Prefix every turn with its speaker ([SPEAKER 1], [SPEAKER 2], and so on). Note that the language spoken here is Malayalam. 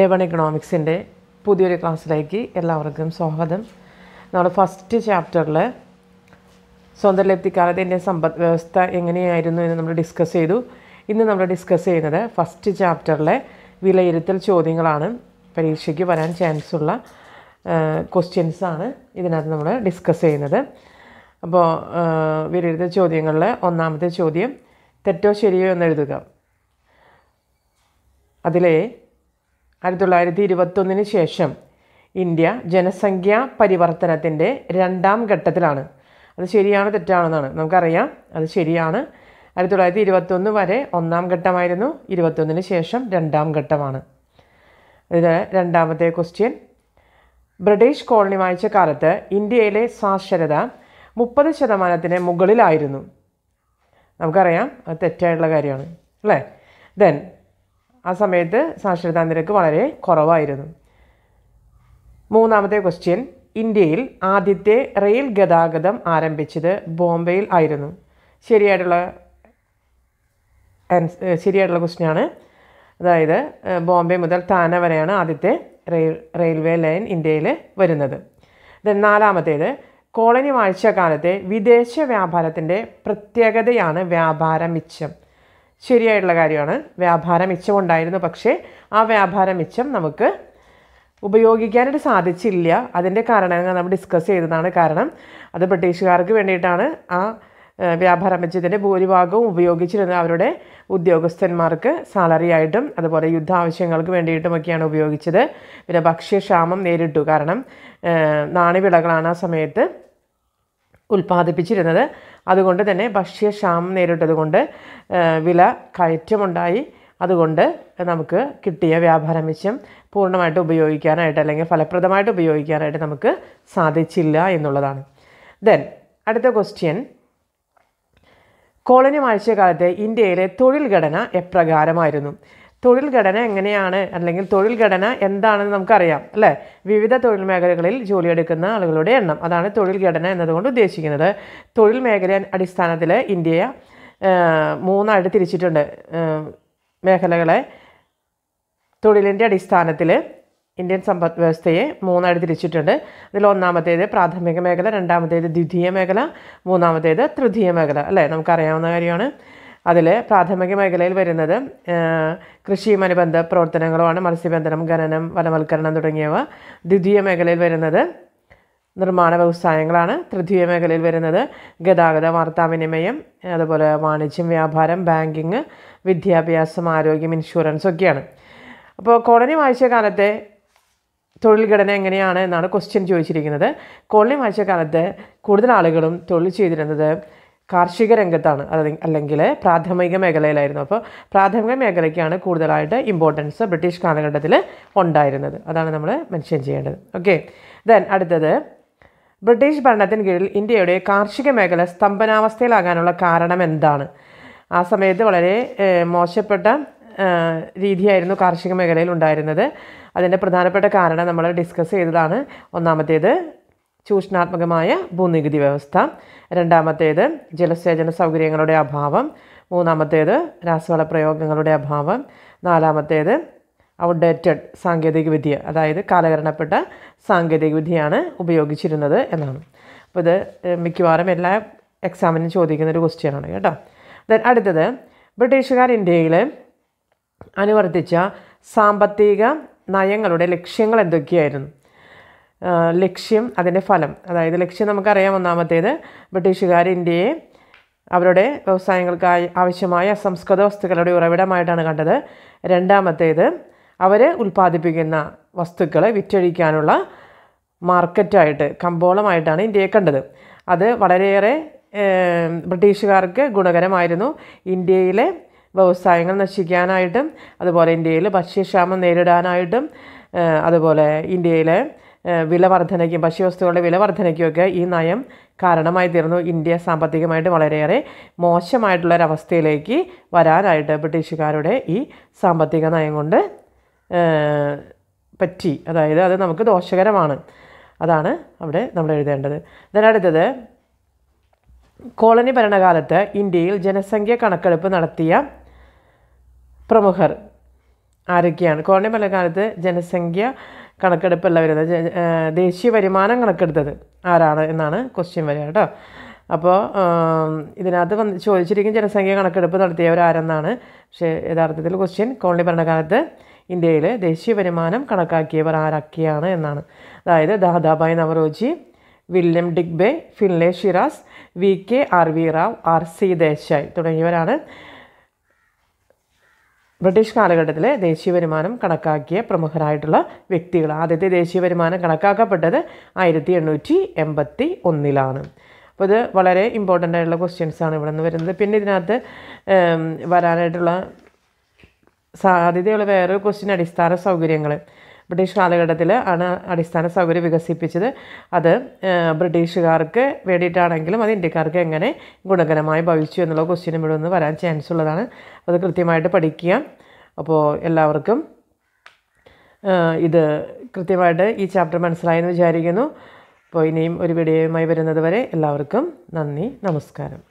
[SPEAKER 1] എ വൺ ഇക്കണോമിക്സിൻ്റെ പുതിയൊരു ക്ലാസ്സിലേക്ക് എല്ലാവർക്കും സ്വാഗതം നമ്മുടെ ഫസ്റ്റ് ചാപ്റ്ററിൽ സ്വന്തം ലബ്ധിക്കാലത്ത് സമ്പദ് വ്യവസ്ഥ എങ്ങനെയായിരുന്നു എന്ന് നമ്മൾ ഡിസ്കസ് ചെയ്തു ഇന്ന് നമ്മൾ ഡിസ്കസ് ചെയ്യുന്നത് ഫസ്റ്റ് ചാപ്റ്ററിലെ വിലയിരുത്തൽ ചോദ്യങ്ങളാണ് പരീക്ഷയ്ക്ക് വരാൻ ചാൻസ് ഉള്ള ക്വസ്റ്റ്യൻസാണ് ഇതിനകത്ത് നമ്മൾ ഡിസ്കസ് ചെയ്യുന്നത് അപ്പോൾ വിലയിരുത്തൽ ചോദ്യങ്ങളിൽ ഒന്നാമത്തെ ചോദ്യം തെറ്റോ ശരിയോ എന്നെഴുതുക അതിലെ ആയിരത്തി തൊള്ളായിരത്തി ഇരുപത്തൊന്നിന് ശേഷം ഇന്ത്യ ജനസംഖ്യാ പരിവർത്തനത്തിൻ്റെ രണ്ടാം ഘട്ടത്തിലാണ് അത് ശരിയാണോ തെറ്റാണെന്നാണ് നമുക്കറിയാം അത് ശരിയാണ് ആയിരത്തി തൊള്ളായിരത്തി ഇരുപത്തൊന്ന് വരെ ഒന്നാം ഘട്ടമായിരുന്നു ഇരുപത്തൊന്നിന് ശേഷം രണ്ടാം ഘട്ടമാണ് ഇത് രണ്ടാമത്തെ ക്വസ്റ്റ്യൻ ബ്രിട്ടീഷ് കോളനി വായിച്ച കാലത്ത് ഇന്ത്യയിലെ സാക്ഷരത മുപ്പത് ശതമാനത്തിന് മുകളിലായിരുന്നു നമുക്കറിയാം അത് തെറ്റായിട്ടുള്ള കാര്യമാണ് അല്ലേ ദെൻ ആ സമയത്ത് സാക്ഷരതാ നിരക്ക് വളരെ കുറവായിരുന്നു മൂന്നാമത്തെ ക്വസ്റ്റ്യൻ ഇന്ത്യയിൽ ആദ്യത്തെ റെയിൽ ഗതാഗതം ആരംഭിച്ചത് ബോംബെയിൽ ആയിരുന്നു ശരിയായിട്ടുള്ള ശരിയായിട്ടുള്ള ക്വസ്റ്റ്യനാണ് അതായത് ബോംബെ മുതൽ താന വരെയാണ് ആദ്യത്തെ റെയിൽ റെയിൽവേ ലൈൻ ഇന്ത്യയിൽ വരുന്നത് ദെൻ നാലാമത്തേത് കോളനി വാഴ്ചക്കാലത്തെ വിദേശ വ്യാപാരത്തിൻ്റെ പ്രത്യേകതയാണ് വ്യാപാര മിച്ചം ശരിയായിട്ടുള്ള കാര്യമാണ് വ്യാപാര മിച്ചമുണ്ടായിരുന്നു പക്ഷേ ആ വ്യാപാര മിച്ചം നമുക്ക് ഉപയോഗിക്കാനായിട്ട് സാധിച്ചില്ല അതിൻ്റെ കാരണങ്ങൾ നമ്മൾ ഡിസ്കസ് ചെയ്തതാണ് കാരണം അത് ബ്രിട്ടീഷുകാർക്ക് വേണ്ടിയിട്ടാണ് ആ വ്യാപാര മിച്ചത്തിൻ്റെ ഭൂരിഭാഗവും ഉപയോഗിച്ചിരുന്നത് അവരുടെ ഉദ്യോഗസ്ഥന്മാർക്ക് സാലറി ആയിട്ടും അതുപോലെ യുദ്ധ ആവശ്യങ്ങൾക്ക് വേണ്ടിയിട്ടുമൊക്കെയാണ് ഉപയോഗിച്ചത് പിന്നെ ഭക്ഷ്യക്ഷാമം നേരിട്ടു കാരണം നാണ്യവിളകളാണ് ആ സമയത്ത് ഉൽപ്പാദിപ്പിച്ചിരുന്നത് അതുകൊണ്ട് തന്നെ ഭക്ഷ്യക്ഷാമം നേരിട്ടതുകൊണ്ട് വില കയറ്റമുണ്ടായി അതുകൊണ്ട് നമുക്ക് കിട്ടിയ വ്യാപാര മിച്ചം പൂർണ്ണമായിട്ട് ഉപയോഗിക്കാനായിട്ട് അല്ലെങ്കിൽ ഫലപ്രദമായിട്ട് ഉപയോഗിക്കാനായിട്ട് നമുക്ക് സാധിച്ചില്ല എന്നുള്ളതാണ് ദെൻ അടുത്ത ക്വസ്റ്റ്യൻ കോളനി വാഴ്ചക്കാലത്തെ ഇന്ത്യയിലെ തൊഴിൽ ഘടന എപ്രകാരമായിരുന്നു തൊഴിൽ ഘടന എങ്ങനെയാണ് അല്ലെങ്കിൽ തൊഴിൽ ഘടന എന്താണെന്ന് നമുക്കറിയാം അല്ലേ വിവിധ തൊഴിൽ മേഖലകളിൽ ജോലിയെടുക്കുന്ന ആളുകളുടെ എണ്ണം അതാണ് തൊഴിൽ ഘടന എന്നതുകൊണ്ട് ഉദ്ദേശിക്കുന്നത് തൊഴിൽ മേഖല അടിസ്ഥാനത്തിൽ ഇന്ത്യയെ മൂന്നായിട്ട് തിരിച്ചിട്ടുണ്ട് മേഖലകളെ തൊഴിലിൻ്റെ അടിസ്ഥാനത്തിൽ ഇന്ത്യൻ സമ്പദ് വ്യവസ്ഥയെ മൂന്നായിട്ട് തിരിച്ചിട്ടുണ്ട് അതിൽ ഒന്നാമത്തേത് പ്രാഥമിക മേഖല രണ്ടാമത്തേത് ദ്വിതീയ മേഖല മൂന്നാമത്തേത് തൃതീയ മേഖല അല്ലേ നമുക്കറിയാവുന്ന കാര്യമാണ് അതിൽ പ്രാഥമിക മേഖലയിൽ വരുന്നത് കൃഷിയുമനുബന്ധ പ്രവർത്തനങ്ങളുമാണ് മത്സ്യബന്ധനം ഖനനം വനവൽക്കരണം തുടങ്ങിയവ ദ്വിതീയ മേഖലയിൽ വരുന്നത് നിർമ്മാണ വ്യവസായങ്ങളാണ് തൃതീയ മേഖലയിൽ വരുന്നത് ഗതാഗത വാർത്താവിനിമയം അതുപോലെ വാണിജ്യം വ്യാപാരം ബാങ്കിങ് വിദ്യാഭ്യാസം ആരോഗ്യം ഇൻഷുറൻസ് ഒക്കെയാണ് അപ്പോൾ കോളനി വായിച്ച കാലത്തെ തൊഴിൽ ഘടന എങ്ങനെയാണ് എന്നാണ് ക്വസ്റ്റ്യൻ ചോദിച്ചിരിക്കുന്നത് കോളനി വായിച്ച കാലത്ത് കൂടുതൽ ആളുകളും തൊഴിൽ ചെയ്തിരുന്നത് കാർഷിക രംഗത്താണ് അത് അല്ലെങ്കിൽ പ്രാഥമിക മേഖലയിലായിരുന്നു അപ്പോൾ പ്രാഥമിക മേഖലയ്ക്കാണ് കൂടുതലായിട്ട് ഇമ്പോർട്ടൻസ് ബ്രിട്ടീഷ് കാലഘട്ടത്തിൽ ഉണ്ടായിരുന്നത് അതാണ് നമ്മൾ മെൻഷൻ ചെയ്യേണ്ടത് ഓക്കെ ദെൻ അടുത്തത് ബ്രിട്ടീഷ് ഭരണത്തിന് കീഴിൽ ഇന്ത്യയുടെ കാർഷിക മേഖല സ്തംഭനാവസ്ഥയിലാകാനുള്ള കാരണം എന്താണ് ആ സമയത്ത് വളരെ മോശപ്പെട്ട രീതിയായിരുന്നു കാർഷിക മേഖലയിൽ ഉണ്ടായിരുന്നത് അതിൻ്റെ പ്രധാനപ്പെട്ട കാരണം നമ്മൾ ഡിസ്കസ് ചെയ്തതാണ് ഒന്നാമത്തേത് ചൂഷണാത്മകമായ ഭൂനികുതി വ്യവസ്ഥ രണ്ടാമത്തേത് ജലസേചന സൗകര്യങ്ങളുടെ അഭാവം മൂന്നാമത്തേത് രാസവള പ്രയോഗങ്ങളുടെ അഭാവം നാലാമത്തേത് ഔട്ട്ഡേറ്റഡ് സാങ്കേതികവിദ്യ അതായത് കാലകരണപ്പെട്ട സാങ്കേതികവിദ്യയാണ് ഉപയോഗിച്ചിരുന്നത് എന്നാണ് അപ്പോൾ ഇത് മിക്കവാറും എല്ലാ എക്സാമിനും ചോദിക്കുന്ന ഒരു ക്വസ്റ്റ്യനാണ് കേട്ടോ ദൻ അടുത്തത് ബ്രിട്ടീഷുകാർ ഇന്ത്യയിൽ അനുവർത്തിച്ച സാമ്പത്തിക നയങ്ങളുടെ ലക്ഷ്യങ്ങൾ എന്തൊക്കെയായിരുന്നു ലക്ഷ്യം അതിൻ്റെ ഫലം അതായത് ലക്ഷ്യം നമുക്കറിയാം ഒന്നാമത്തേത് ബ്രിട്ടീഷുകാർ ഇന്ത്യയെ അവരുടെ വ്യവസായങ്ങൾക്കായി ആവശ്യമായ അസംസ്കൃത വസ്തുക്കളുടെ ഉറവിടമായിട്ടാണ് കണ്ടത് രണ്ടാമത്തേത് അവർ ഉൽപ്പാദിപ്പിക്കുന്ന വസ്തുക്കളെ വിറ്റഴിക്കാനുള്ള മാർക്കറ്റായിട്ട് കമ്പോളമായിട്ടാണ് ഇന്ത്യയെ കണ്ടത് അത് വളരെയേറെ ബ്രിട്ടീഷുകാർക്ക് ഗുണകരമായിരുന്നു ഇന്ത്യയിലെ വ്യവസായങ്ങൾ നശിക്കാനായിട്ടും അതുപോലെ ഇന്ത്യയിൽ ഭക്ഷ്യക്ഷാമം നേരിടാനായിട്ടും അതുപോലെ ഇന്ത്യയിലെ വില വർധനയ്ക്കും ഭക്ഷ്യവസ്തുക്കളുടെ വില വർധനയ്ക്കുമൊക്കെ ഈ നയം കാരണമായി തീർന്നു ഇന്ത്യ സാമ്പത്തികമായിട്ട് വളരെയേറെ മോശമായിട്ടുള്ളൊരവസ്ഥയിലേക്ക് വരാനായിട്ട് ബ്രിട്ടീഷുകാരുടെ ഈ സാമ്പത്തിക നയം കൊണ്ട് പറ്റി അതായത് അത് നമുക്ക് ദോഷകരമാണ് അതാണ് അവിടെ നമ്മൾ എഴുതേണ്ടത് ഇതിനടുത്തത് കോളനി ഭരണകാലത്ത് ഇന്ത്യയിൽ ജനസംഖ്യ കണക്കെടുപ്പ് നടത്തിയ പ്രമുഖർ ആരൊക്കെയാണ് കോളനി ഭരണകാലത്ത് ജനസംഖ്യ കണക്കെടുപ്പല്ല വരുന്നത് ദേശീയ വരുമാനം കണക്കെടുത്തത് ആരാണ് എന്നാണ് ക്വസ്റ്റ്യൻ വരിക കേട്ടോ അപ്പോൾ ഇതിനകത്ത് വന്ന് ചോദിച്ചിരിക്കും ജനസംഖ്യ കണക്കെടുപ്പ് ആരെന്നാണ് പക്ഷേ യഥാർത്ഥത്തിൽ ക്വസ്റ്റ്യൻ കോളനി ഭരണകാലത്ത് ഇന്ത്യയിൽ ദേശീയ വരുമാനം കണക്കാക്കിയവർ ആരൊക്കെയാണ് എന്നാണ് അതായത് Dadabhai Naoroji William Digby Findlay Shirras V K R V Rao R C Desai തുടങ്ങിയവരാണ് ബ്രിട്ടീഷ് കാലഘട്ടത്തിലെ ദേശീയ വരുമാനം കണക്കാക്കിയ പ്രമുഖരായിട്ടുള്ള വ്യക്തികൾ ആദ്യത്തെ ദേശീയ വരുമാനം കണക്കാക്കപ്പെട്ടത് ആയിരത്തി എണ്ണൂറ്റി എൺപത്തി ഒന്നിലാണ് അപ്പോൾ ഇത് വളരെ ഇമ്പോർട്ടൻ്റ് ആയിട്ടുള്ള ക്വസ്റ്റ്യൻസാണ് ഇവിടെ നിന്ന് വരുന്നത് പിന്നെ ഇതിനകത്ത് വരാനായിട്ടുള്ള സാധ്യതയുള്ള വേറൊരു ക്വസ്റ്റ്യൻ അടിസ്ഥാന സൗകര്യങ്ങൾ ബ്രിട്ടീഷ് കാലഘട്ടത്തിൽ ആണ് അടിസ്ഥാന സൗകര്യം വികസിപ്പിച്ചത് അത് ബ്രിട്ടീഷുകാർക്ക് വേണ്ടിയിട്ടാണെങ്കിലും അത് ഇന്ത്യക്കാർക്ക് എങ്ങനെ ഗുണകരമായി ഭവിച്ചു എന്നുള്ള ക്വസ്റ്റ്യനും ഇവിടെ ഒന്ന് വരാൻ ചാൻസ് ഉള്ളതാണ് അത് കൃത്യമായിട്ട് പഠിക്കുക അപ്പോൾ എല്ലാവർക്കും ഇത് കൃത്യമായിട്ട് ഈ ചാപ്റ്റർ മനസ്സിലായെന്ന് വിചാരിക്കുന്നു അപ്പോൾ ഇനിയും ഒരു വീഡിയോയുമായി വരുന്നത് വരെ എല്ലാവർക്കും നന്ദി നമസ്കാരം